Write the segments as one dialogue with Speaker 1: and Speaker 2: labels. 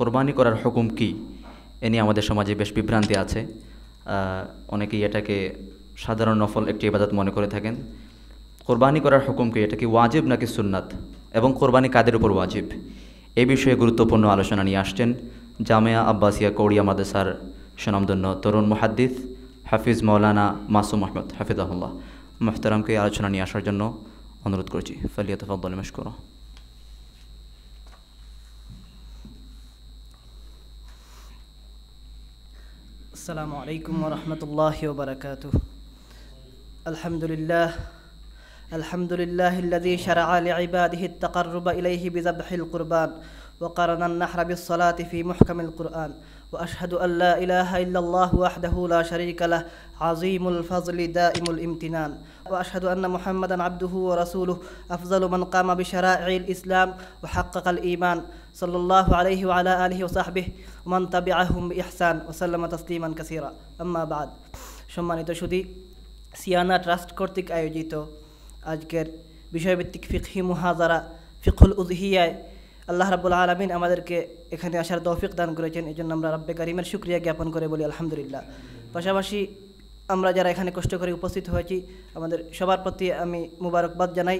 Speaker 1: কোরবানি করার হুকুম কি এ নিয়ে আমাদের সমাজে বেশ বিভ্রান্তি আছে অনেকেই এটাকে সাধারণ নফল একটি ইবাদত মনে করে থাকেন কোরবানি করার হুকুম কি এটা কি ওয়াজিব নাকি সুন্নাত এবং কোরবানি কাদের উপর ওয়াজিব এ বিষয়ে গুরুত্বপূর্ণ আলোচনা নিয়ে আসছেন জামিয়া আব্বাসিয়া কৌড়িয়া মাদেসার সুনামধন্য তরুণ মুহাদ্দিস হাফিজ মৌলানা মাসুম আহমদ হাফিজাহুল্লাহ মোহতারামকে আলোচনা নিয়ে আসার জন্য অনুরোধ করছি ফালিয়া তফাদ্দুল করো السلام عليكم ورحمة الله وبركاته الحمد لله الحمد لله الذي شرع لعباده التقرب إليه بذبح القربان وقرن النحر بالصلاة في محكم القرآن وأشهد أن لا إله إلا الله وحده لا شريك له عظيم الفضل دائم الامتنان وأشهد أن محمدا عبده ورسوله أفضل من قام بشرائع الإسلام وحقق الإيمان صلى الله عليه وعلى آله وصحبه ওমান তাবি আহম ইহসান ওসাল্লামা তসলিমান কাসিরা আম্মা বাদ সম্মানিত সুদী সিয়ানা ট্রাস্ট কর্তৃক আয়োজিত আজকের বিষয়ভিত্তিক ফিকহি মুহাজারা ফিকুল উজহিয়ায় আল্লাহ রাবুল আলমিন আমাদেরকে এখানে আসার তৌফিক দান করেছেন এই জন্য আমরা রাব্বে কারিমের শুক্রিয়া জ্ঞাপন করে বলি আলহামদুলিল্লাহ পাশাপাশি আমরা যারা এখানে কষ্ট করে উপস্থিত হয়েছি আমাদের সবার প্রতি আমি মুবারকবাদ জানাই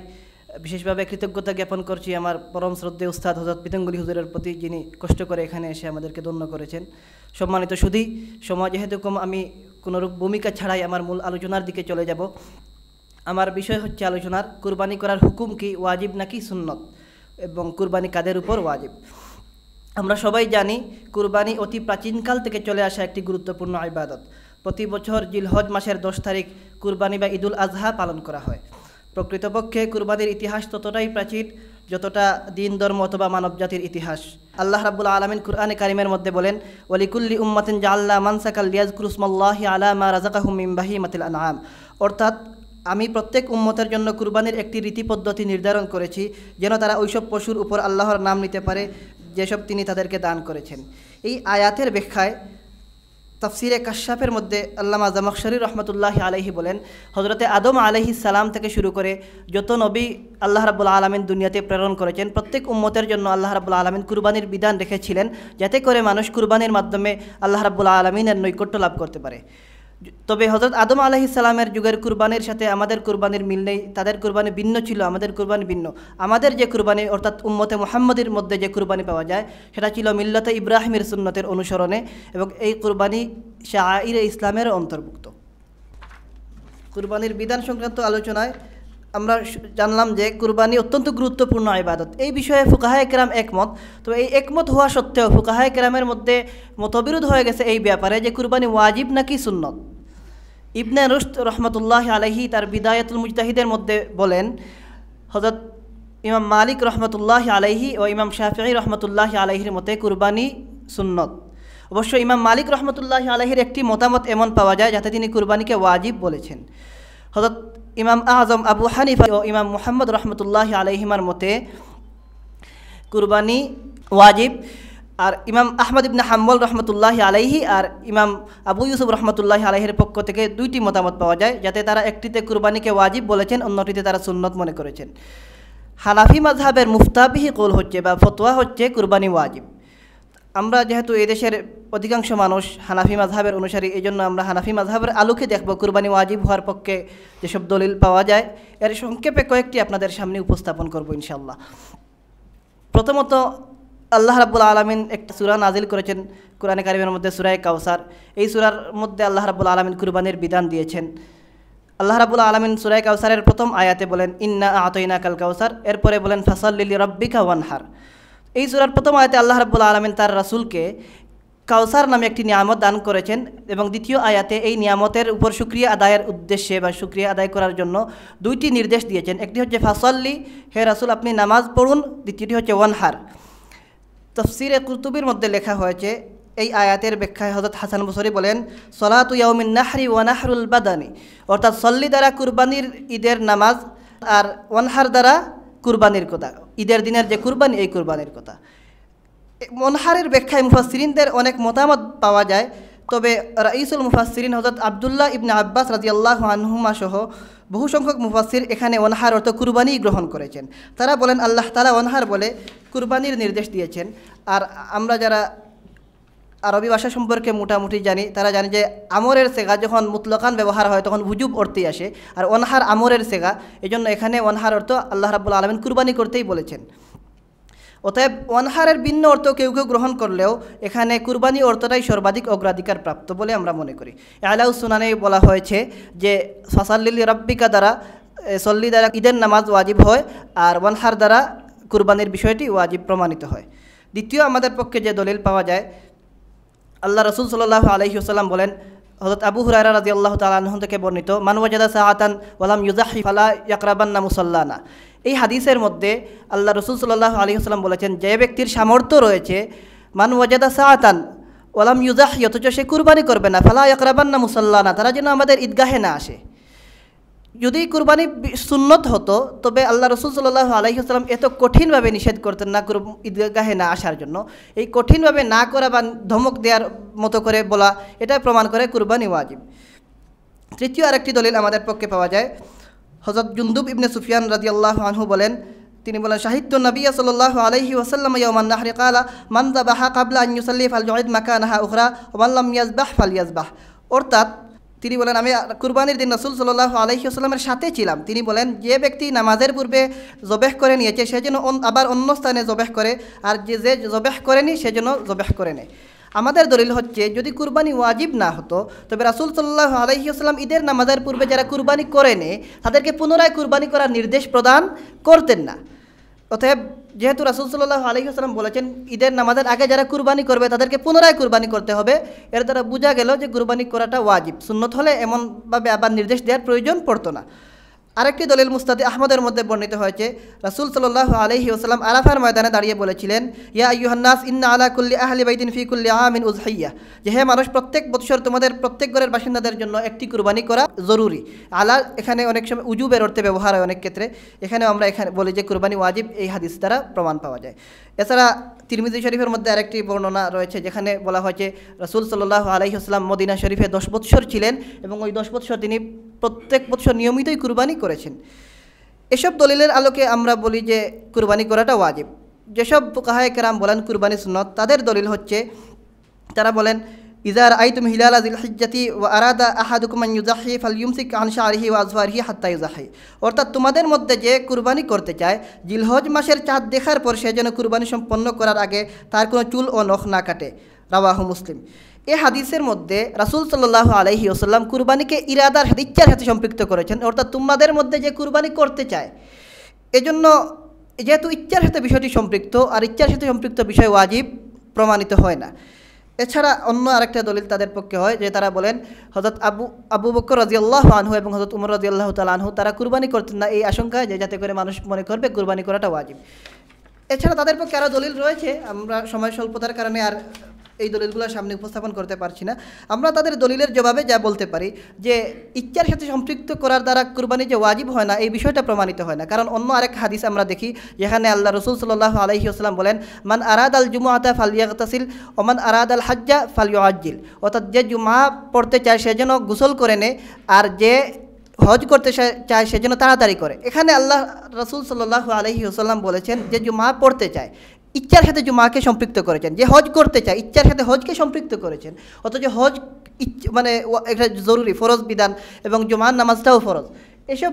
Speaker 1: বিশেষভাবে কৃতজ্ঞতা জ্ঞাপন করছি আমার পরম শ্রদ্ধে উস্তাদ হজরত পিতঙ্গলি হুজুরের প্রতি যিনি কষ্ট করে এখানে এসে আমাদেরকে ধন্য করেছেন সম্মানিত শুধুই সময় যেহেতু কম আমি কোনোরূপ ভূমিকা ছাড়াই আমার মূল আলোচনার দিকে চলে যাব আমার বিষয় হচ্ছে আলোচনার কুরবানি করার হুকুম কি ওয়াজিব নাকি সুন্নত এবং কুরবানি কাদের উপর ওয়াজিব আমরা সবাই জানি কুরবানি অতি প্রাচীনকাল থেকে চলে আসা একটি গুরুত্বপূর্ণ ইবাদত প্রতি বছর জিলহজ মাসের দশ তারিখ কুরবানি বা ঈদুল আজহা পালন করা হয় প্রকৃতপক্ষে কুরবানির ইতিহাস ততটাই প্রাচীন যতটা দিন ধর্ম অথবা মানব জাতির ইতিহাস আল্লাহ রাবুল আলমিন কুরআনে কারিমের মধ্যে বলেন ওলিকুল্লি উম্মাতিন জা আল্লাহ মানসাকাল লিয়াজ কুরুসমল্লাহি আলা মা বাহি মাতিল আনআম অর্থাৎ আমি প্রত্যেক উম্মতের জন্য কুরবানির একটি রীতি পদ্ধতি নির্ধারণ করেছি যেন তারা ওইসব পশুর উপর আল্লাহর নাম নিতে পারে যেসব তিনি তাদেরকে দান করেছেন এই আয়াতের ব্যাখ্যায় তাফসিরে কাশ্যাপের মধ্যে আল্লামা জামাকশারি রহমতুল্লাহ আলহি বলেন হজরতে আদম আলহি সালাম থেকে শুরু করে যত নবী আল্লাহ রাবুল আলমিন দুনিয়াতে প্রেরণ করেছেন প্রত্যেক উম্মতের জন্য আল্লাহ রাবুল আলমিন কুরবানির বিধান রেখেছিলেন যাতে করে মানুষ কুরবানির মাধ্যমে আল্লাহ রাবুল আলমিনের নৈকট্য লাভ করতে পারে তবে হজরত আদম আলহি সালামের যুগের কুরবানির সাথে আমাদের কুরবানির মিল নেই তাদের কুরবানি ভিন্ন ছিল আমাদের কুরবানি ভিন্ন আমাদের যে কুরবানি অর্থাৎ উম্মতে মোহাম্মদের মধ্যে যে কুরবানি পাওয়া যায় সেটা ছিল মিল্লতে ইব্রাহিমের সুন্নতের অনুসরণে এবং এই কুরবানি শাহ ইসলামের অন্তর্ভুক্ত কুরবানির বিধান সংক্রান্ত আলোচনায় আমরা জানলাম যে কুরবানি অত্যন্ত গুরুত্বপূর্ণ ইবাদত এই বিষয়ে ফুকাহায় একরাম একমত তো এই একমত হওয়া সত্ত্বেও ফুকাহায় একরামের মধ্যে মতবিরোধ হয়ে গেছে এই ব্যাপারে যে কুরবানি ওয়াজিব নাকি সুন্নত ইবনে রুস্ত রহমতুল্লাহ আলহি তার বিদায়তুল মুজতাহিদের মধ্যে বলেন হজরত ইমাম মালিক রহমতুল্লাহ আলহি ও ইমাম শাহি রহমতুল্লাহ আলহির মতে কুরবানি সুন্নত অবশ্য ইমাম মালিক রহমতুল্লাহ আলহির একটি মতামত এমন পাওয়া যায় যাতে তিনি কুরবানিকে ওয়াজিব বলেছেন হজরত ইমাম আজম আবু হানিফা ও ইমাম মুহাম্মদ রহমতুল্লাহ আলহিমার মতে কুরবানি ওয়াজিব আর ইমাম আহমদ ইবনে হাম্বল রহমতুল্লাহ আলাইহি আর ইমাম আবু ইউসুফ রহমতুল্লাহ আলহের পক্ষ থেকে দুইটি মতামত পাওয়া যায় যাতে তারা একটিতে কুরবানিকে ওয়াজিব বলেছেন অন্যটিতে তারা সুন্নত মনে করেছেন হানাফি মাঝহাবের মুফতাবিহি কোল হচ্ছে বা ফতোয়া হচ্ছে কুরবানি ওয়াজিব আমরা যেহেতু এদেশের অধিকাংশ মানুষ হানাফি মাঝহাবের অনুসারী এই জন্য আমরা হানাফি মাঝহাবের আলোকে দেখব কুরবানি ওয়াজিব হওয়ার পক্ষে যেসব দলিল পাওয়া যায় এর সংক্ষেপে কয়েকটি আপনাদের সামনে উপস্থাপন করব ইনশাল্লাহ প্রথমত আল্লাহ রাবুল আলমিন একটা সুরা নাজিল করেছেন কোরআনে কারিমের মধ্যে সুরায় কাউসার এই সুরার মধ্যে আল্লাহ রাবুল আলমিন কুরবানির বিধান দিয়েছেন আল্লাহ রাবুল আলমিন সুরায় কাউসারের প্রথম আয়াতে বলেন ইন্না আতইনা কাল কাউসার এরপরে বলেন ফাসাল্লি রব্বিকা ওয়ানহার এই সুরার প্রথম আয়াতে আল্লাহ রাবুল আলমিন তার রাসুলকে কাউসার নামে একটি নিয়ামত দান করেছেন এবং দ্বিতীয় আয়াতে এই নিয়ামতের উপর সুক্রিয়া আদায়ের উদ্দেশ্যে বা সুক্রিয়া আদায় করার জন্য দুইটি নির্দেশ দিয়েছেন একটি হচ্ছে ফাসল্লি হে রাসুল আপনি নামাজ পড়ুন দ্বিতীয়টি হচ্ছে ওয়ানহার তফসিরে কুতুবির মধ্যে লেখা হয়েছে এই আয়াতের ব্যাখ্যায় হজরত হাসান বসরি বলেন সলাতু ইয়াউমিন নাহরি ওয়ানাহরুল বাদানি অর্থাৎ সল্লি দ্বারা কুরবানির ঈদের নামাজ আর ওয়ানহার দ্বারা কুরবানির কথা ঈদের দিনের যে কুরবানি এই কুরবানির কথা মনহারের ব্যাখ্যায় মুফাসিরিনদের অনেক মতামত পাওয়া যায় তবে রাইসুল মুফাসিরিন হজরত আবদুল্লাহ ইবনে আব্বাস আল্লাহ আনহুমা সহ বহু সংখ্যক মুফাসির এখানে অনহার অর্থ কুরবানি গ্রহণ করেছেন তারা বলেন আল্লাহ তালা অনহার বলে কুরবানির নির্দেশ দিয়েছেন আর আমরা যারা আরবি ভাষা সম্পর্কে মোটামুটি জানি তারা জানে যে আমরের সেগা যখন মুতলকান ব্যবহার হয় তখন হুজুব অর্থেই আসে আর অনহার আমরের সেগা এই জন্য এখানে অনহার অর্থ আল্লাহ রাবুল আলমিন কুরবানি করতেই বলেছেন অতএব অনহারের ভিন্ন অর্থ কেউ কেউ গ্রহণ করলেও এখানে কুরবানি অর্থটাই সর্বাধিক অগ্রাধিকার প্রাপ্ত বলে আমরা মনে করি আলাউ সুনানে বলা হয়েছে যে ফাসাল্লিল রব্বিকা দ্বারা সল্লি দ্বারা ঈদের নামাজ ওয়াজিব হয় আর ওয়ানহার দ্বারা কুরবানির বিষয়টি ওয়াজিব প্রমাণিত হয় দ্বিতীয় আমাদের পক্ষে যে দলিল পাওয়া যায় আল্লাহ রসুল সাল্লাহ আলহিউসাল্লাম বলেন হজরত আবু হুরায়রা রাজি আল্লাহ তালাহন থেকে বর্ণিত মানুয়াজাদা সাহাতান ওয়ালাম ইউজাহি ফালা ইয়াকরাবান্না মুসল্লানা এই হাদিসের মধ্যে আল্লাহ রসুল সাল্লাহ আলহিহাস্লাম বলেছেন যে ব্যক্তির সামর্থ্য রয়েছে মানুয়াজাদা সাহাতান ওয়ালাম ইউজাহি অথচ সে কুরবানি করবে না ফালা ইয়াকরাবান্না মুসল্লানা তারা যেন আমাদের ঈদগাহে না আসে যদি কুরবানি সুন্নত হতো তবে আল্লাহ রসুল সাল্লাহ আলহিহাস্লাম এত কঠিনভাবে নিষেধ করতেন না ঈদগাহে না আসার জন্য এই কঠিনভাবে না করা বা ধমক দেওয়ার মতো করে বলা এটা প্রমাণ করে কুরবানি ওয়াজিব তৃতীয় আরেকটি দলিল আমাদের পক্ষে পাওয়া যায় হজরত জুন্দুব ইবনে সুফিয়ান রাজি আল্লাহ আনহু বলেন তিনি বলেন সাহিত্য নবিয়া সাল্লাহ আলহি ওসাল্লাম ইয়মান নাহরে কালা মান্দা বাহা কাবলা আনসল্লি ফাল জয়েদ মাকানাহা উখরা ওমাল্লাম ইয়াজবাহ ফাল ইয়াজবাহ অর্থাৎ তিনি বলেন আমি কুরবানির দিন রসুল সাল্লাহ আলহিউসালামের সাথে ছিলাম তিনি বলেন যে ব্যক্তি নামাজের পূর্বে জবেহ করে নিয়েছে সে যেন আবার অন্য স্থানে জবেহ করে আর যে যে জবেহ করেনি সে যেন জবেহ করে নেয় আমাদের দলিল হচ্ছে যদি কুরবানি ওয়াজিব না হতো তবে রাসুল সাল্লাহ আলহিউসালাম ঈদের নামাজের পূর্বে যারা কুরবানি করে নেয় তাদেরকে পুনরায় কুরবানি করার নির্দেশ প্রদান করতেন না অতএব যেহেতু রাসুল সাল্লাহ আলহিহাস্লাম বলেছেন ঈদের নামাজের আগে যারা কুরবানি করবে তাদেরকে পুনরায় কুরবানি করতে হবে এর দ্বারা বোঝা গেল যে কুরবানি করাটা ওয়াজিব সুন্নত হলে এমনভাবে আবার নির্দেশ দেওয়ার প্রয়োজন পড়তো না আরেকটি দলিল মুস্তাদি আহমদের মধ্যে বর্ণিত হয়েছে রাসুল সাল্লাহ আলহি ওসালাম আরাফার ময়দানে দাঁড়িয়ে বলেছিলেন ইয়া ইউহান্নাস ইন্না আলা কুল্লি আহলি বাইদিন ফি কুল্লি আমিন উজহাইয়া যে হে মানুষ প্রত্যেক বৎসর তোমাদের প্রত্যেক ঘরের বাসিন্দাদের জন্য একটি কুরবানি করা জরুরি আলা এখানে অনেক সময় বের অর্থে ব্যবহার হয় অনেক ক্ষেত্রে এখানে আমরা এখানে বলি যে কুরবানি ওয়াজিব এই হাদিস দ্বারা প্রমাণ পাওয়া যায় এছাড়া তিরমিজি শরীফের মধ্যে আরেকটি বর্ণনা রয়েছে যেখানে বলা হয়েছে রাসুল সাল্লাহ আসলাম মদিনা শরীফে দশ বৎসর ছিলেন এবং ওই দশ বৎসর তিনি প্রত্যেক বছর নিয়মিতই কুরবানি করেছেন এসব দলিলের আলোকে আমরা বলি যে কুরবানি করাটা ওয়াজিব যেসব কাহায় কেরাম বলেন কুরবানি সুনত তাদের দলিল হচ্ছে তারা বলেন ইজার আইতুম হিলালা জিল হিজ্জাতি ও আরাদা আহাদুকুমান ইউজাহি ফাল ইউমসিক আনসা আরহি ও আরহি হাত্তা ইউজাহি অর্থাৎ তোমাদের মধ্যে যে কুরবানি করতে চায় জিলহজ মাসের চাঁদ দেখার পর সে যেন কুরবানি সম্পন্ন করার আগে তার কোনো চুল ও নখ না কাটে রাওয়াহু মুসলিম এ হাদিসের মধ্যে রাসুল সাল্লাহ আলহি ওসাল্লাম কুরবানিকে ইরাদার ইচ্ছার সাথে সম্পৃক্ত করেছেন অর্থাৎ তোমাদের মধ্যে যে কুরবানি করতে চায় এজন্য যেহেতু ইচ্ছার সাথে বিষয়টি সম্পৃক্ত আর ইচ্ছার সাথে সম্পৃক্ত বিষয় ওয়াজিব প্রমাণিত হয় না এছাড়া অন্য আরেকটা দলিল তাদের পক্ষে হয় যে তারা বলেন হজরত আবু আবু বকর রাজিয়াল্লাহ আনহু এবং হজরত উমর রাজিয়াল্লাহ তাল আনহু তারা কুরবানি করতেন না এই আশঙ্কায় যে যাতে করে মানুষ মনে করবে কুরবানি করাটা ওয়াজিব এছাড়া তাদের পক্ষে আরও দলিল রয়েছে আমরা সময় স্বল্পতার কারণে আর এই দলিলগুলো সামনে উপস্থাপন করতে পারছি না আমরা তাদের দলিলের জবাবে যা বলতে পারি যে ইচ্ছার সাথে সম্পৃক্ত করার দ্বারা কুরবানি যে ওয়াজিব হয় না এই বিষয়টা প্রমাণিত হয় না কারণ অন্য আরেক হাদিস আমরা দেখি যেখানে আল্লাহ রসুল সাল্লাহ আলহি আসলাম বলেন মান আরাদ আল জুমু আতা ও মান আরাদ আল হাজ্জা ফালিয়াজ্জিল অর্থাৎ যে জুমা পড়তে চায় সে যেন গোসল করে নে আর যে হজ করতে চায় সে যেন তাড়াতাড়ি করে এখানে আল্লাহ রসুল সাল্লাহ আলহি আসাল্লাম বলেছেন যে জুমা পড়তে চায় ইচ্ছার সাথে জুমাকে সম্পৃক্ত করেছেন যে হজ করতে চায় ইচ্ছার সাথে হজকে সম্পৃক্ত করেছেন অথচ হজ মানে একটা জরুরি ফরজ বিধান এবং জুমার নামাজটাও ফরজ এসব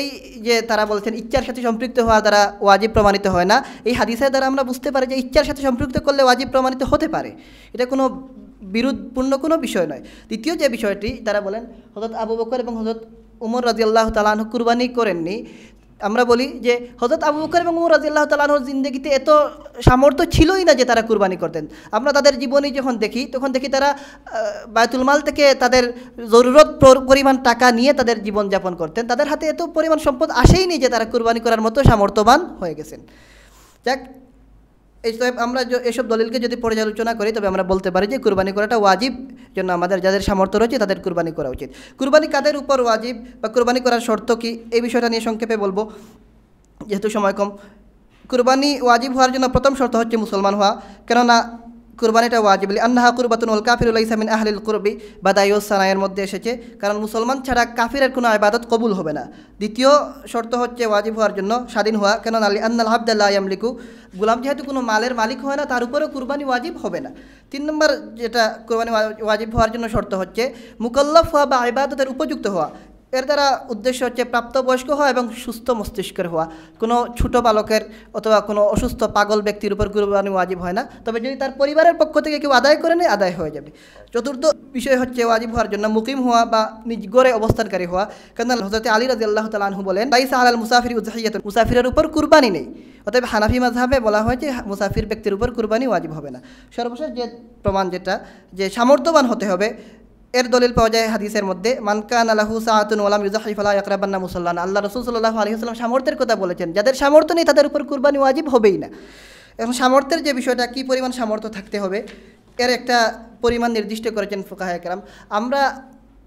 Speaker 1: এই যে তারা বলছেন ইচ্ছার সাথে সম্পৃক্ত হওয়া দ্বারা ওয়াজিব প্রমাণিত হয় না এই হাদিসের দ্বারা আমরা বুঝতে পারি যে ইচ্ছার সাথে সম্পৃক্ত করলে ওয়াজিব প্রমাণিত হতে পারে এটা কোনো বিরোধপূর্ণ কোনো বিষয় নয় দ্বিতীয় যে বিষয়টি তারা বলেন হজরত আবু বকর এবং হজরত উমর আল্লাহ তালাহ কুরবানি করেননি আমরা বলি যে হজরত আবু বকর এবং উমর রাজিল্লাহ তালাহর জিন্দগিতে এত সামর্থ্য ছিলই না যে তারা কুরবানি করতেন আমরা তাদের জীবনী যখন দেখি তখন দেখি তারা বায়তুল মাল থেকে তাদের জরুরত পরিমাণ টাকা নিয়ে তাদের জীবনযাপন করতেন তাদের হাতে এত পরিমাণ সম্পদ আসেইনি যে তারা কুরবানি করার মতো সামর্থ্যবান হয়ে গেছেন যাক আমরা এসব দলিলকে যদি পর্যালোচনা করি তবে আমরা বলতে পারি যে কুরবানি করাটা ওয়াজিব জন্য আমাদের যাদের সামর্থ্য রয়েছে তাদের কুরবানি করা উচিত কুরবানি কাদের উপর ওয়াজিব বা কুরবানি করার শর্ত কী এই বিষয়টা নিয়ে সংক্ষেপে বলবো যেহেতু সময় কম কুরবানি ওয়াজিব হওয়ার জন্য প্রথম শর্ত হচ্ছে মুসলমান হওয়া কেননা কুরবানিটা ওয়াজিব আন্নাহা কুরবাতুল কাফিরুল ইসামিন আহলিল কুরবি বা সানায়ের মধ্যে এসেছে কারণ মুসলমান ছাড়া কাফিরের কোনো আবাদত কবুল হবে না দ্বিতীয় শর্ত হচ্ছে ওয়াজিব হওয়ার জন্য স্বাধীন হওয়া কেন আলী আন্নাল হাবদাল্লাহ আমলিকু গুলাম যেহেতু কোনো মালের মালিক হয় না তার উপরেও কুরবানি ওয়াজিব হবে না তিন নম্বর যেটা কোরবানি ওয়াজিব হওয়ার জন্য শর্ত হচ্ছে মুকল্লফ হওয়া বা আবাদতের উপযুক্ত হওয়া এর দ্বারা উদ্দেশ্য হচ্ছে প্রাপ্তবয়স্ক হওয়া এবং সুস্থ মস্তিষ্কের হওয়া কোনো ছোটো বালকের অথবা কোনো অসুস্থ পাগল ব্যক্তির উপর কুরবানি ওয়াজিব হয় না তবে যদি তার পরিবারের পক্ষ থেকে কেউ আদায় করে নেয় আদায় হয়ে যাবে চতুর্থ বিষয় হচ্ছে ওয়াজিব হওয়ার জন্য মুকিম হওয়া বা নিজ গড়ে অবস্থানকারী হওয়া কেন হজরত আলী রাজি আল্লাহ তালু বলেন তাই সাহাল মুসাফির উজাহিয়াত মুসাফিরের উপর কুরবানি নেই অতএব হানাফি মাঝাবে বলা হয়েছে মুসাফির ব্যক্তির উপর কুরবানি ওয়াজিব হবে না সর্বশেষ যে প্রমাণ যেটা যে সামর্থ্যবান হতে হবে এর দলিল পাওয়া যায় হাদিসের মধ্যে মানকান আলাহু সাহাতুন ওলাম ইউজাহিফালা ইকরাবান্না মুসল্লান আল্লাহ রসুল সাল্লাহ আসলাম সামর্থ্যের কথা বলেছেন যাদের সামর্থ্য নেই তাদের উপর কুরবানি ওয়াজিব হবেই না এখন সামর্থ্যের যে বিষয়টা কী পরিমাণ সামর্থ্য থাকতে হবে এর একটা পরিমাণ নির্দিষ্ট করেছেন ফোকাহ একরাম আমরা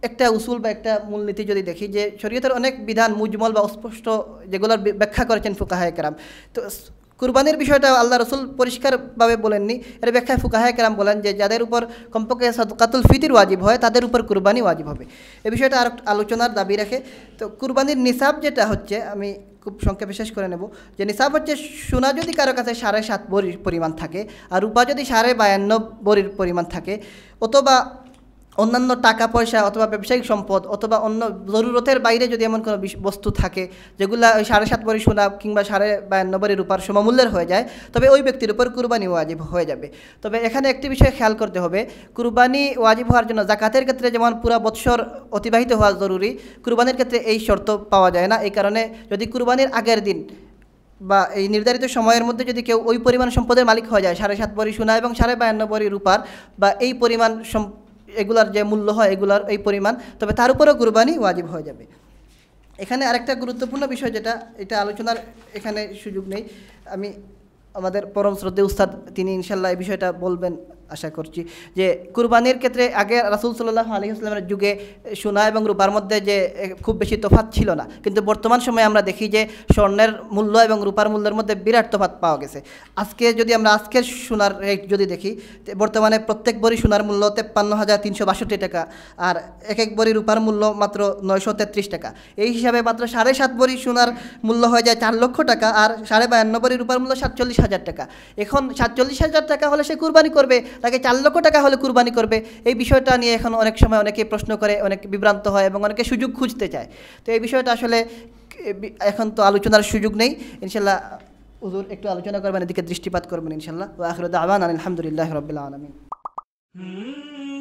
Speaker 1: একটা উসুল বা একটা মূলনীতি যদি দেখি যে শরীয়তের অনেক বিধান মুজমল বা অস্পষ্ট যেগুলোর ব্যাখ্যা করেছেন ফোকাহ একরাম তো কুরবানির বিষয়টা আল্লাহ রসুল পরিষ্কারভাবে বলেননি এর ব্যাখ্যায় ফুকাহায় কেরাম বলেন যে যাদের উপর কমপক্ষে সদকাতুল ফিতির ওয়াজিব হয় তাদের উপর কুরবানি ওয়াজিব হবে এ বিষয়টা আর আলোচনার দাবি রাখে তো কুরবানির নিসাব যেটা হচ্ছে আমি খুব সংক্ষেপে শেষ করে নেব যে নিসাব হচ্ছে সোনা যদি কারো কাছে সাড়ে সাত বরির পরিমাণ থাকে আর রূপা যদি সাড়ে বায়ান্ন বরির পরিমাণ থাকে অথবা অন্যান্য টাকা পয়সা অথবা ব্যবসায়িক সম্পদ অথবা অন্য জরুরতের বাইরে যদি এমন কোনো বস্তু থাকে যেগুলা ওই সাড়ে সাত বারি সোনা কিংবা সাড়ে বায়ান্ন রূপার সমমূল্যের হয়ে যায় তবে ওই ব্যক্তির উপর কুরবানি ওয়াজিব হয়ে যাবে তবে এখানে একটি বিষয় খেয়াল করতে হবে কুরবানি ওয়াজিব হওয়ার জন্য জাকাতের ক্ষেত্রে যেমন পুরা বৎসর অতিবাহিত হওয়া জরুরি কুরবানির ক্ষেত্রে এই শর্ত পাওয়া যায় না এই কারণে যদি কুরবানির আগের দিন বা এই নির্ধারিত সময়ের মধ্যে যদি কেউ ওই পরিমাণ সম্পদের মালিক হয়ে যায় সাড়ে সাত বড়ি সোনা এবং সাড়ে বায়ান্ন বড়ি রূপার বা এই পরিমাণ এগুলার যে মূল্য হয় এগুলার এই পরিমাণ তবে তার উপরেও কুরবানি ওয়াজিব হয়ে যাবে এখানে আরেকটা গুরুত্বপূর্ণ বিষয় যেটা এটা আলোচনার এখানে সুযোগ নেই আমি আমাদের পরম শ্রদ্ধে উস্তাদ তিনি ইনশাল্লাহ এই বিষয়টা বলবেন আশা করছি যে কুরবানির ক্ষেত্রে আগে রাসুল সাল্লাহ আলহিহাস্লামের যুগে সোনা এবং রূপার মধ্যে যে খুব বেশি তফাত ছিল না কিন্তু বর্তমান সময়ে আমরা দেখি যে স্বর্ণের মূল্য এবং রূপার মূল্যের মধ্যে বিরাট তফাত পাওয়া গেছে আজকে যদি আমরা আজকের সোনার রেট যদি দেখি বর্তমানে প্রত্যেক বড়ি সোনার মূল্য তেপ্পান্ন হাজার তিনশো বাষট্টি টাকা আর এক এক বড়ি রূপার মূল্য মাত্র নয়শো তেত্রিশ টাকা এই হিসাবে মাত্র সাড়ে সাত বড়ি সোনার মূল্য হয়ে যায় চার লক্ষ টাকা আর সাড়ে বায়ান্ন বড়ি রূপার মূল্য সাতচল্লিশ হাজার টাকা এখন সাতচল্লিশ হাজার টাকা হলে সে কুরবানি করবে তাকে চার লক্ষ টাকা হলে কুরবানি করবে এই বিষয়টা নিয়ে এখন অনেক সময় অনেকে প্রশ্ন করে অনেক বিভ্রান্ত হয় এবং অনেকে সুযোগ খুঁজতে চায় তো এই বিষয়টা আসলে এখন তো আলোচনার সুযোগ নেই ইনশাল্লাহ হুজুর একটু আলোচনা করবেন এদিকে দৃষ্টিপাত করবেন ইনশাল্লাহ আখরুদ আহ্বান আলহামদুলিল্লাহ রবিল্লা আলমিন